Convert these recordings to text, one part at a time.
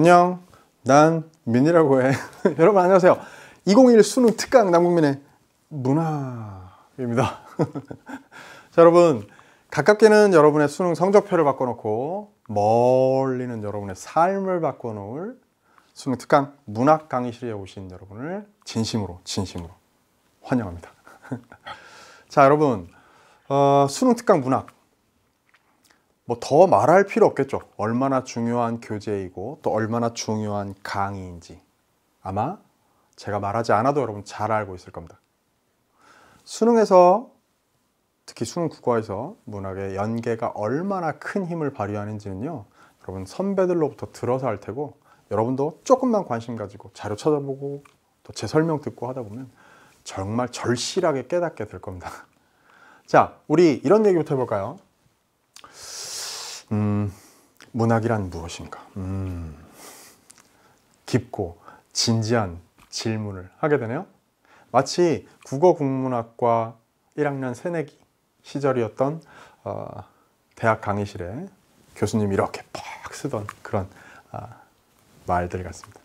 안녕 난 민이라고 해 여러분 안녕하세요 2 0 1 수능 특강 남국민의 문화입니다 자 여러분 가깝게는 여러분의 수능 성적표를 바꿔놓고 멀리는 여러분의 삶을 바꿔놓을 수능 특강 문학 강의실에 오신 여러분을 진심으로 진심으로 환영합니다 자 여러분 어, 수능 특강 문학 뭐더 말할 필요 없겠죠. 얼마나 중요한 교재이고 또 얼마나 중요한 강의인지 아마 제가 말하지 않아도 여러분 잘 알고 있을 겁니다. 수능에서 특히 수능 국어에서 문학의 연계가 얼마나 큰 힘을 발휘하는지는요. 여러분 선배들로부터 들어서 할 테고 여러분도 조금만 관심 가지고 자료 찾아보고 또 제 설명 듣고 하다 보면 정말 절실하게 깨닫게 될 겁니다. 자, 우리 이런 얘기부터 해볼까요? 음, 문학이란 무엇인가? 음, 깊고 진지한 질문을 하게 되네요. 마치 국어 국문학과 1학년 새내기 시절이었던 어, 대학 강의실에 교수님이 이렇게 팍 쓰던 그런 어, 말들 같습니다.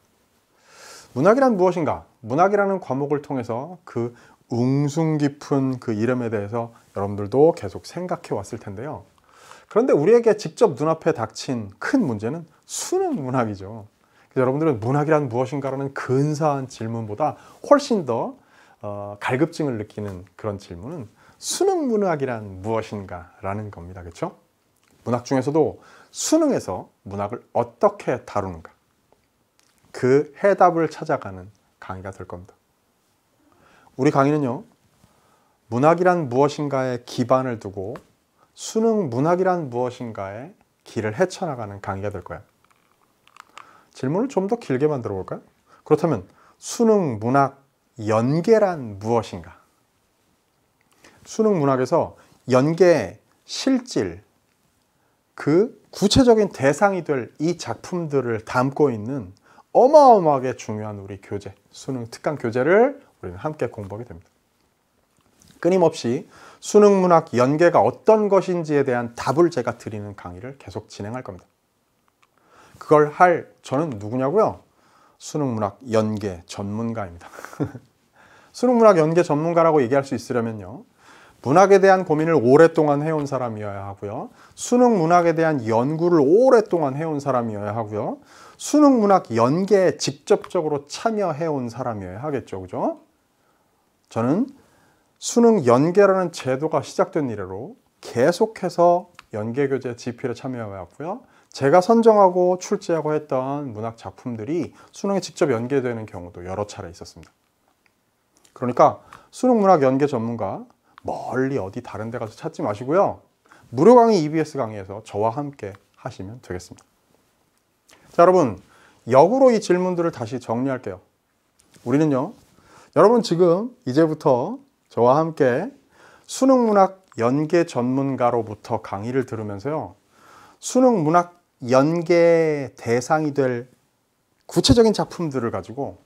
문학이란 무엇인가? 문학이라는 과목을 통해서 그 웅숭 깊은 그 이름에 대해서 여러분들도 계속 생각해 왔을 텐데요. 그런데 우리에게 직접 눈앞에 닥친 큰 문제는 수능 문학이죠. 여러분들은 문학이란 무엇인가라는 근사한 질문보다 훨씬 더 어, 갈급증을 느끼는 그런 질문은 수능 문학이란 무엇인가라는 겁니다. 그렇죠? 문학 중에서도 수능에서 문학을 어떻게 다루는가 그 해답을 찾아가는 강의가 될 겁니다. 우리 강의는요. 문학이란 무엇인가에 기반을 두고 수능 문학이란 무엇인가에 길을 헤쳐나가는 강의가 될 거야. 질문을 좀 더 길게 만들어 볼까요? 그렇다면 수능 문학 연계란 무엇인가? 수능 문학에서 연계, 실질, 그 구체적인 대상이 될 이 작품들을 담고 있는 어마어마하게 중요한 우리 교재, 수능 특강 교재를 우리는 함께 공부하게 됩니다. 끊임없이 수능 문학 연계가 어떤 것인지에 대한 답을 제가 드리는 강의를 계속 진행할 겁니다. 그걸 할 저는 누구냐고요? 수능 문학 연계 전문가입니다. 수능 문학 연계 전문가라고 얘기할 수 있으려면요. 문학에 대한 고민을 오랫동안 해온 사람이어야 하고요. 수능 문학에 대한 연구를 오랫동안 해온 사람이어야 하고요. 수능 문학 연계에 직접적으로 참여해온 사람이어야 하겠죠. 그죠? 저는 수능 연계라는 제도가 시작된 이래로 계속해서 연계교재 집필에 참여해왔고요. 제가 선정하고 출제하고 했던 문학 작품들이 수능에 직접 연계되는 경우도 여러 차례 있었습니다. 그러니까 수능 문학 연계 전문가 멀리 어디 다른 데 가서 찾지 마시고요. 무료 강의 EBS 강의에서 저와 함께 하시면 되겠습니다. 자, 여러분 역으로 이 질문들을 다시 정리할게요. 우리는요. 여러분 지금 이제부터 저와 함께 수능 문학 연계 전문가로부터 강의를 들으면서요. 수능 문학 연계 대상이 될 구체적인 작품들을 가지고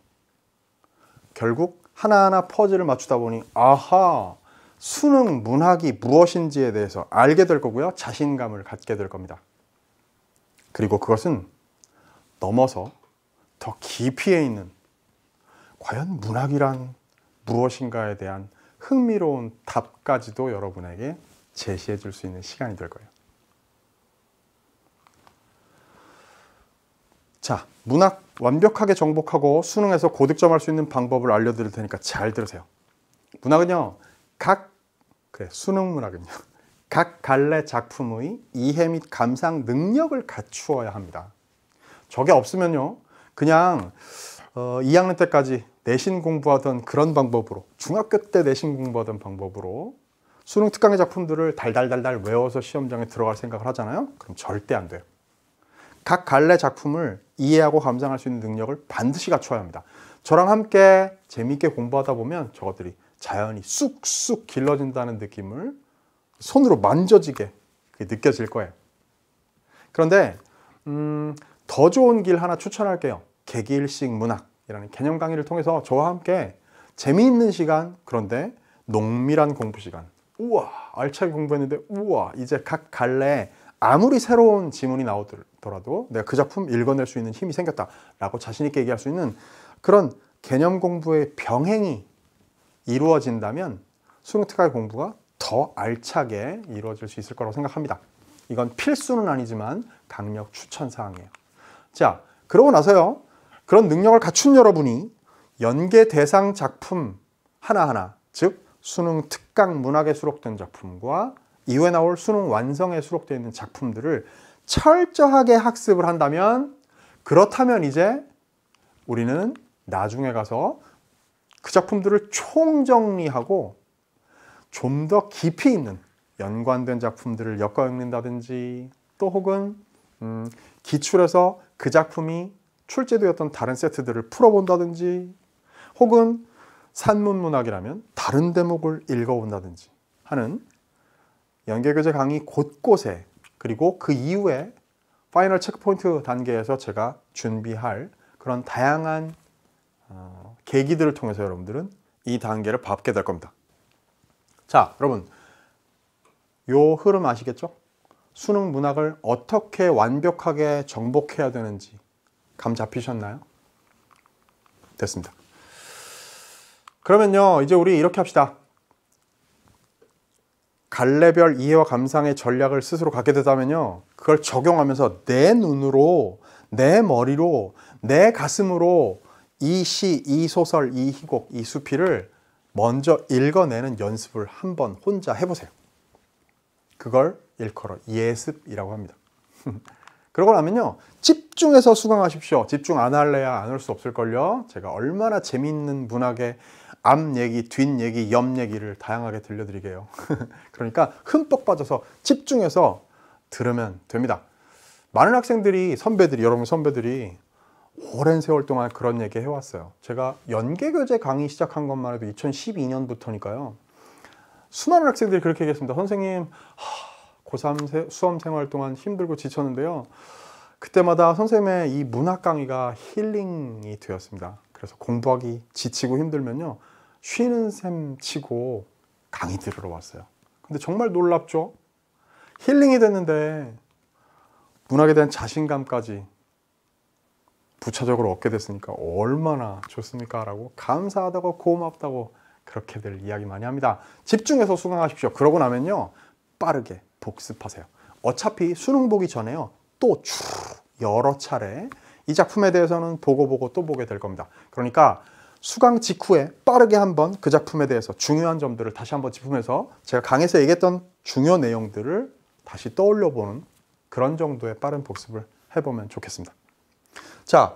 결국 하나하나 퍼즐을 맞추다 보니 아하 수능 문학이 무엇인지에 대해서 알게 될 거고요. 자신감을 갖게 될 겁니다. 그리고 그것은 넘어서 더 깊이에 있는 과연 문학이란 무엇인가에 대한 흥미로운 답까지도 여러분에게 제시해 줄 수 있는 시간이 될 거예요. 자, 문학 완벽하게 정복하고 수능에서 고득점할 수 있는 방법을 알려드릴 테니까 잘 들으세요. 문학은요, 각, 그래, 수능 문학은요, 각 갈래 작품의 이해 및 감상 능력을 갖추어야 합니다. 저게 없으면요, 그냥 어, 2학년 때까지 내신 공부하던 그런 방법으로 중학교 때 내신 공부하던 방법으로 수능 특강의 작품들을 달달달달 외워서 시험장에 들어갈 생각을 하잖아요. 그럼 절대 안 돼요. 각 갈래 작품을 이해하고 감상할 수 있는 능력을 반드시 갖춰야 합니다. 저랑 함께 재미있게 공부하다 보면 저것들이 자연히 쑥쑥 길러진다는 느낌을 손으로 만져지게 느껴질 거예요. 그런데 음, 더 좋은 길 하나 추천할게요. 개기일식 문학. 이라는 개념 강의를 통해서 저와 함께 재미있는 시간 그런데 농밀한 공부 시간 우와 알차게 공부했는데 우와 이제 각 갈래 아무리 새로운 지문이 나오더라도 내가 그 작품 읽어낼 수 있는 힘이 생겼다 라고 자신있게 얘기할 수 있는 그런 개념 공부의 병행이 이루어진다면 수능 특강의 공부가 더 알차게 이루어질 수 있을 거라고 생각합니다 이건 필수는 아니지만 강력 추천 사항이에요 자 그러고 나서요 그런 능력을 갖춘 여러분이 연계 대상 작품 하나하나, 즉 수능 특강 문학에 수록된 작품과 이후에 나올 수능 완성에 수록되어 있는 작품들을 철저하게 학습을 한다면 그렇다면 이제 우리는 나중에 가서 그 작품들을 총정리하고 좀 더 깊이 있는 연관된 작품들을 엮어 읽는다든지 또 혹은 음, 기출에서 그 작품이 출제되었던 다른 세트들을 풀어본다든지 혹은 산문문학이라면 다른 대목을 읽어본다든지 하는 연계교재 강의 곳곳에 그리고 그 이후에 파이널 체크포인트 단계에서 제가 준비할 그런 다양한 어, 계기들을 통해서 여러분들은 이 단계를 밟게 될 겁니다. 자, 여러분 요 흐름 아시겠죠? 수능 문학을 어떻게 완벽하게 정복해야 되는지 감 잡히셨나요? 됐습니다. 그러면요, 이제 우리 이렇게 합시다. 갈래별 이해와 감상의 전략을 스스로 갖게 되다면요, 그걸 적용하면서 내 눈으로, 내 머리로, 내 가슴으로 이 시, 이 소설, 이 희곡, 이 수필을 먼저 읽어내는 연습을 한번 혼자 해보세요. 그걸 일컬어 예습이라고 합니다. 그러고 나면요. 집중해서 수강하십시오. 집중 안 할래야 안올수 없을걸요. 제가 얼마나 재미있는 문학의 앞 얘기, 뒷 얘기, 옆 얘기를 다양하게 들려드리게요. 그러니까 흠뻑 빠져서 집중해서 들으면 됩니다. 많은 학생들이, 선배들이, 여러분 선배들이 오랜 세월 동안 그런 얘기 해왔어요. 제가 연계교재 강의 시작한 것만 해도 2012년부터니까요. 수많은 학생들이 그렇게 얘기했습니다. 선생님, 하... 고3 수험 생활 동안 힘들고 지쳤는데요. 그때마다 선생님의 이 문학 강의가 힐링이 되었습니다. 그래서 공부하기 지치고 힘들면요. 쉬는 셈 치고 강의 들으러 왔어요. 근데 정말 놀랍죠? 힐링이 됐는데 문학에 대한 자신감까지 부차적으로 얻게 됐으니까 얼마나 좋습니까? 라고 감사하다고 고맙다고 그렇게들 이야기 많이 합니다. 집중해서 수강하십시오. 그러고 나면요. 빠르게 복습하세요. 어차피 수능 보기 전에요. 또 쭉 여러 차례 이 작품에 대해서는 보고 보고 또 보게 될 겁니다. 그러니까 수강 직후에 빠르게 한번 그 작품에 대해서 중요한 점들을 다시 한번 짚으면서 제가 강에서 얘기했던 중요 내용들을 다시 떠올려 보는 그런 정도의 빠른 복습을 해보면 좋겠습니다. 자,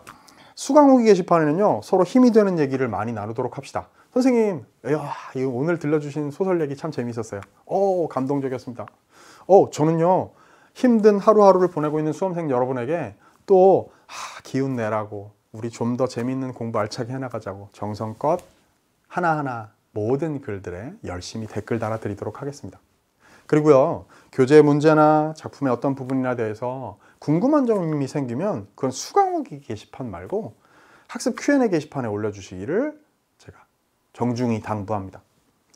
수강 후기 게시판에는요. 서로 힘이 되는 얘기를 많이 나누도록 합시다. 선생님, 이 야, 오늘 들려주신 소설 얘기 참 재미있었어요. 어, 감동적이었습니다. 어, 저는요, 힘든 하루하루를 보내고 있는 수험생 여러분에게 또 하, 기운 내라고 우리 좀 더 재미있는 공부 알차게 해나가자고 정성껏 하나하나 모든 글들에 열심히 댓글 달아드리도록 하겠습니다. 그리고요, 교재 문제나 작품의 어떤 부분이나 대해서 궁금한 점이 생기면 그건 수강후기 게시판 말고 학습 Q&A 게시판에 올려주시기를 정중히 당부합니다.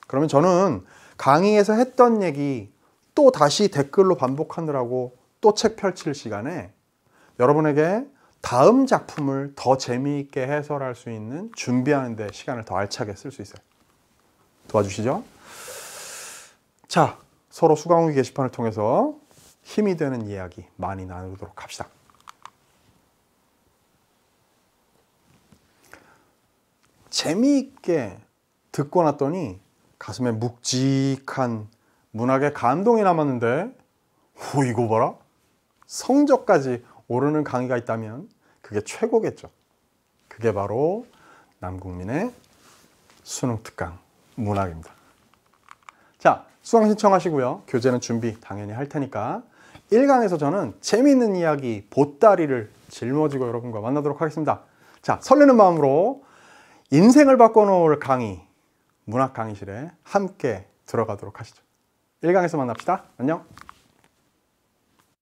그러면 저는 강의에서 했던 얘기 또 다시 댓글로 반복하느라고 또 책 펼칠 시간에 여러분에게 다음 작품을 더 재미있게 해설할 수 있는 준비하는 데 시간을 더 알차게 쓸 수 있어요. 도와주시죠? 자, 서로 수강후기 게시판을 통해서 힘이 되는 이야기 많이 나누도록 합시다. 재미있게 듣고 났더니 가슴에 묵직한 문학의 감동이 남았는데 오 이거 봐라 성적까지 오르는 강의가 있다면 그게 최고겠죠. 그게 바로 남국민의 수능 특강 문학입니다. 자, 수강 신청하시고요. 교재는 준비 당연히 할 테니까 1강에서 저는 재미있는 이야기 보따리를 짊어지고 여러분과 만나도록 하겠습니다. 자, 설레는 마음으로 인생을 바꿔놓을 강의 문학 강의실에 함께 들어가도록 하시죠. 1강에서 만납시다. 안녕!